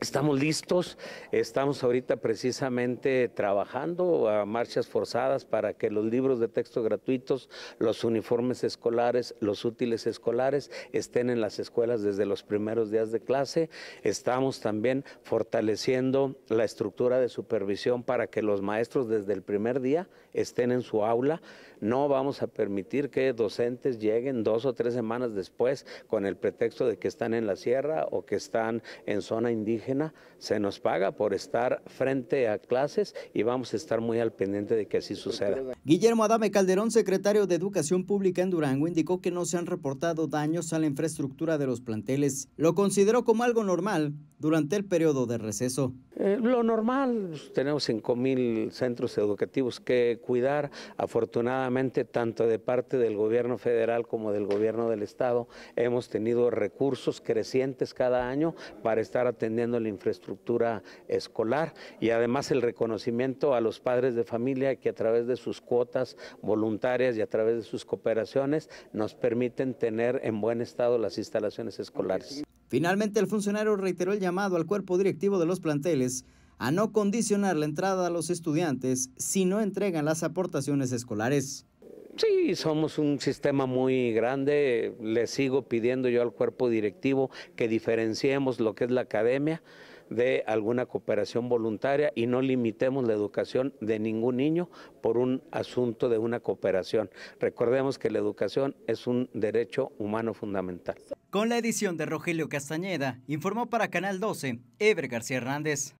Estamos listos, estamos ahorita precisamente trabajando a marchas forzadas para que los libros de texto gratuitos, los uniformes escolares, los útiles escolares estén en las escuelas desde los primeros días de clase. Estamos también fortaleciendo la estructura de supervisión para que los maestros desde el primer día estén en su aula. No vamos a permitir que docentes lleguen dos o tres semanas después con el pretexto de que están en la sierra o que están en zona indígena se nos paga por estar frente a clases y vamos a estar muy al pendiente de que así suceda. Guillermo Adame Calderón, secretario de Educación Pública en Durango, indicó que no se han reportado daños a la infraestructura de los planteles. Lo consideró como algo normal durante el periodo de receso. Eh, lo normal, pues, tenemos 5.000 centros educativos que cuidar, afortunadamente tanto de parte del gobierno federal como del gobierno del estado hemos tenido recursos crecientes cada año para estar atendiendo la infraestructura escolar y además el reconocimiento a los padres de familia que a través de sus cuotas voluntarias y a través de sus cooperaciones nos permiten tener en buen estado las instalaciones escolares. Finalmente, el funcionario reiteró el llamado al cuerpo directivo de los planteles a no condicionar la entrada a los estudiantes si no entregan las aportaciones escolares. Sí, somos un sistema muy grande. Le sigo pidiendo yo al cuerpo directivo que diferenciemos lo que es la academia de alguna cooperación voluntaria y no limitemos la educación de ningún niño por un asunto de una cooperación. Recordemos que la educación es un derecho humano fundamental. Con la edición de Rogelio Castañeda, informó para Canal 12, Ever García Hernández.